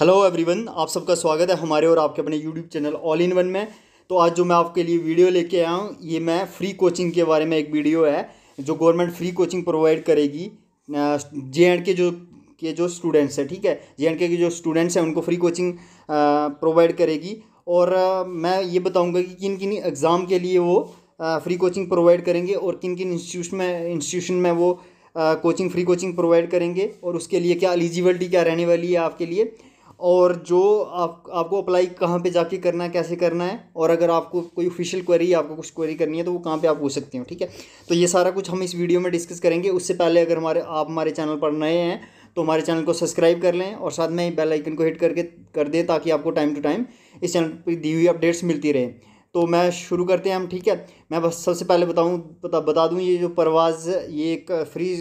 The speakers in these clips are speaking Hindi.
हेलो एवरीवन आप सबका स्वागत है हमारे और आपके अपने YouTube channel all in one में तो आज जो मैं आपके लिए वीडियो लेके आया हूँ ये मैं फ्री कोचिंग के बारे में एक वीडियो है जो गवर्नमेंट फ्री कोचिंग प्रोवाइड करेगी जे एंड के जो के जो स्टूडेंट्स हैं ठीक है जे एंड के जो स्टूडेंट्स हैं उनको फ्री कोचिंग प्रोवाइड करेगी और मैं ये बताऊँगा कि किन किन एग्ज़ाम के लिए वो फ्री कोचिंग प्रोवाइड करेंगे और किन किन इंस्टीट्यूशन में इंस्टीट्यूशन में वो कोचिंग फ्री कोचिंग प्रोवाइड करेंगे और उसके लिए क्या एलिजिबिलिटी क्या रहने वाली है आपके लिए और जो आप आपको अप्लाई कहाँ पे जाके करना है कैसे करना है और अगर आपको कोई ऑफिशियल क्वेरी आपको कुछ क्वेरी करनी है तो वो कहाँ पे आप पूछ सकते हो ठीक है तो ये सारा कुछ हम इस वीडियो में डिस्कस करेंगे उससे पहले अगर हमारे आप हमारे चैनल पर नए हैं तो हमारे चैनल को सब्सक्राइब कर लें और साथ में बेल आइकन को हिट करके कर दें ताकि आपको टाइम टू टाइम इस चैनल पर दी हुई अपडेट्स मिलती रहे तो मैं शुरू करते हैं हम ठीक है मैं बस सबसे पहले बताऊँ बता बता दूँ ये जो परवाज़ ये एक फ्री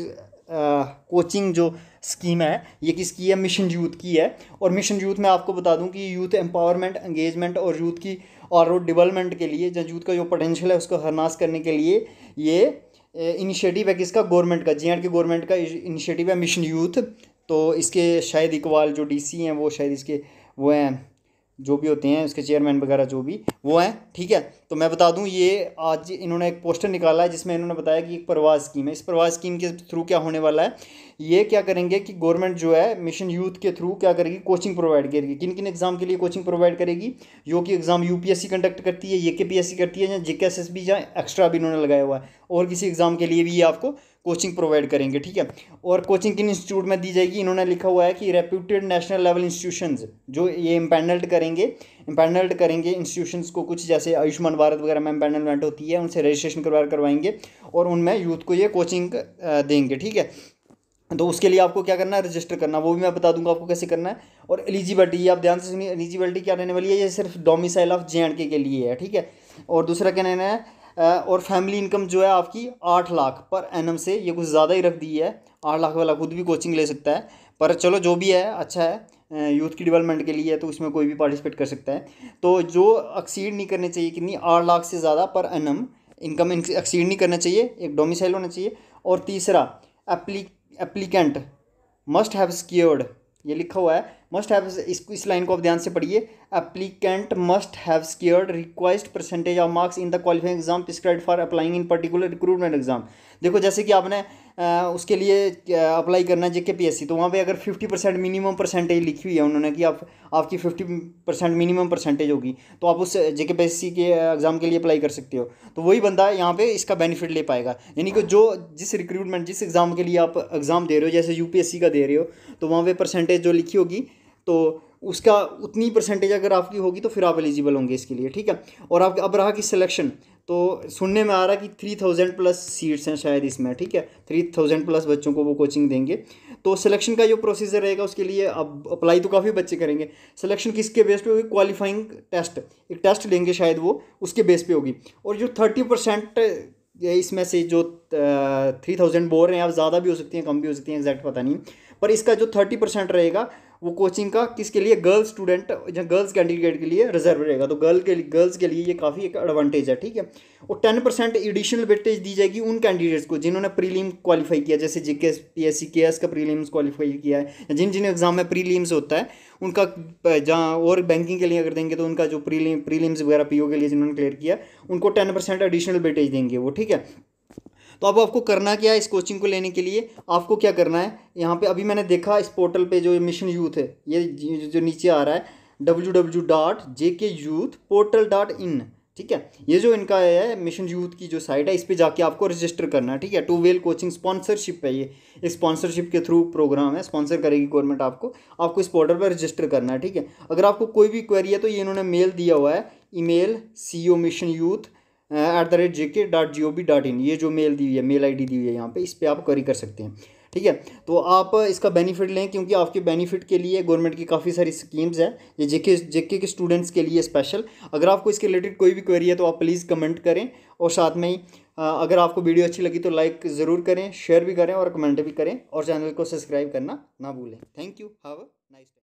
कोचिंग जो स्कीम है ये किसकी है मिशन यूथ की है और मिशन यूथ में आपको बता दूं कि यूथ एम्पावरमेंट एंगेजमेंट और यूथ की और डेवलपमेंट के लिए जो यूथ का जो पोटेंशियल है उसको हरनाश करने के लिए ये इनिशिएटिव है किसका गवर्नमेंट का जे एंड के गवर्नमेंट का इनिशिएटिव है मिशन यूथ तो इसके शायद इकबाल जो डी हैं वो शायद इसके वो हैं जो भी होते हैं उसके चेयरमैन वगैरह जो भी वो हैं ठीक है तो मैं बता दूं ये आज इन्होंने एक पोस्टर निकाला है जिसमें इन्होंने बताया कि एक प्रवास स्कीम है इस प्रवास स्कीम के थ्रू क्या होने वाला है ये क्या करेंगे कि गवर्नमेंट जो है मिशन यूथ के थ्रू क्या करेगी कोचिंग प्रोवाइड करेगी किन किन एग्ज़ाम के लिए कोचिंग प्रोवाइड करेगी जो कि एग्ज़ाम यू कंडक्ट करती है ये करती है या J K S S B या एक्स्ट्रा भी इन्होंने लगाया हुआ है और किसी एग्ज़ाम के लिए भी ये आपको कोचिंग प्रोवाइड करेंगे ठीक है और कोचिंग किन इंस्टीट्यूट में दी जाएगी इन्होंने लिखा हुआ है कि रेप्यूटेड नेशनल लेवल इंस्टीट्यूशंस जो ये इम्पैनल्ड करेंगे इम्पैनल्ड करेंगे इंस्टीट्यूशंस को कुछ जैसे आयुष्मान भारत वगैरह में इम्पैनलमेंट होती है उनसे रजिस्ट्रेशन करवा करवाएंगे और उनमें यूथ को ये कोचिंग देंगे ठीक है तो उसके लिए आपको क्या करना है रजिस्टर करना वो भी मैं बता दूंगा आपको कैसे करना है और एलिजिबिलिटी ये आप ध्यान से सुनिए एलिजिबिलिटी क्या रहने वाली है ये सिर्फ डोमिसाइल ऑफ जे एंड के लिए है ठीक है और दूसरा क्या रहना है और फैमिली इनकम जो है आपकी आठ लाख पर एनम से ये कुछ ज़्यादा ही रख दी है आठ लाख वाला खुद भी कोचिंग ले सकता है पर चलो जो भी है अच्छा है यूथ की डेवलपमेंट के लिए तो उसमें कोई भी पार्टिसिपेट कर सकता है तो जो एक्सीड नहीं करने चाहिए कितनी आठ लाख से ज़्यादा पर एनम इनकम एक्सीड नहीं करना चाहिए एक डोमिसाइल होना चाहिए और तीसरा एप्ली एप्लीकेंट मस्ट हैव सिक्योर्ड ये लिखा हुआ है मस्ट हैव इसको इस लाइन को आप ध्यान से पढ़िए applicant must have secured request percentage of marks in the qualifying exam prescribe for applying in particular recruitment exam देखो जैसे कि आपने उसके लिए अप्लाई करना है जे के पी एस सी तो वहाँ पे अगर फिफ्टी परसेंट मिनिमम परसेंटेज लिखी हुई है उन्होंने कि आप आपकी फिफ्टी परसेंट मिनिमम परसेंटेज होगी तो आप उस जे के पी एस सी के एग्ज़ाम के लिए अप्लाई कर सकते हो तो वही बंदा यहाँ पे इसका बेनिफिट ले पाएगा यानी कि जो जिस रिक्रूटमेंट जिस एग्ज़ाम के लिए आप एग्ज़ाम दे रहे हो जैसे यू पी एस सी का दे रहे हो तो वहाँ पर परसेंटेज जो लिखी होगी तो उसका उतनी परसेंटेज अगर आपकी होगी तो फिर आप एलिजिबल होंगे इसके लिए ठीक है और आप अब रहा कि सिलेक्शन तो सुनने में आ रहा कि थ्री थाउजेंड प्लस सीट्स हैं शायद इसमें ठीक है थ्री थाउजेंड प्लस बच्चों को वो कोचिंग देंगे तो सिलेक्शन का जो प्रोसीजर रहेगा उसके लिए अब अप्लाई तो काफ़ी बच्चे करेंगे सिलेक्शन किसके बेस पे होगी क्वालिफाइंग टेस्ट एक टेस्ट लेंगे शायद वो उसके बेस पे होगी और जो थर्टी परसेंट इसमें से जो थ्री थाउजेंड बोल रहे हैं आप ज़्यादा भी हो सकती हैं कम भी हो सकती हैं एग्जैक्ट पता नहीं पर इसका जो थर्टी परसेंट रहेगा वो कोचिंग का किसके लिए गर्ल्स स्टूडेंट या गर्ल्स कैंडिडेट के लिए रिजर्व रहेगा तो गर्ल के लिए गर्ल्स के लिए ये काफ़ी एक एडवांटेज है ठीक है और टेन परसेंट एडिशनल वेटेज दी जाएगी उन कैंडिडेट्स को जिन्होंने प्रीलिम क्वालिफाई किया जैसे JK S P S C के एस का प्रीलिम्स क्वालिफाई किया है जिन जिन एग्ज़ाम में प्रीलिम्स होता है उनका जहाँ और बैंकिंग के लिए अगर देंगे तो उनका जो प्रीलिम प्रीलिम्स वगैरह पी के लिए जिन्होंने क्लियर किया उनको टेन परसेंट एडिशनल वेटेज देंगे वो ठीक है तो अब आपको करना क्या है इस कोचिंग को लेने के लिए आपको क्या करना है यहाँ पे अभी मैंने देखा इस पोर्टल पे जो मिशन यूथ है ये जो नीचे आ रहा है डब्ल्यू डब्ल्यू डॉट जे के यूथ पोर्टल डॉट इन ठीक है ये जो इनका है मिशन यूथ की जो साइट है इस पर जाके आपको रजिस्टर करना है ठीक है टू वेल कोचिंग स्पॉन्सरशिप है ये स्पॉन्सरशिप के थ्रू प्रोग्राम है स्पॉन्सर करेगी गवर्नमेंट आपको आपको इस पोर्टल पर रजिस्टर करना है ठीक है अगर आपको कोई भी क्वेरी है तो ये इन्होंने मेल दिया हुआ है email C O mission youth at the rate J K dot G O V dot in ये जो मेल दी हुई है मेल आई डी दी हुई है यहाँ पे इस पर आप करी कर सकते हैं ठीक है तो आप इसका बेनिफिट लें क्योंकि आपके बेनिफिट के लिए गवर्नमेंट की काफ़ी सारी स्कीम्स हैं ये जेके जेके के स्टूडेंट्स के लिए स्पेशल अगर आपको इसके रिलेटेड कोई भी क्वेरी है तो आप प्लीज़ कमेंट करें और साथ में ही अगर आपको वीडियो अच्छी लगी तो लाइक ज़रूर करें शेयर भी करें और कमेंट भी करें और चैनल को सब्सक्राइब करना ना भूलें thank you have a nice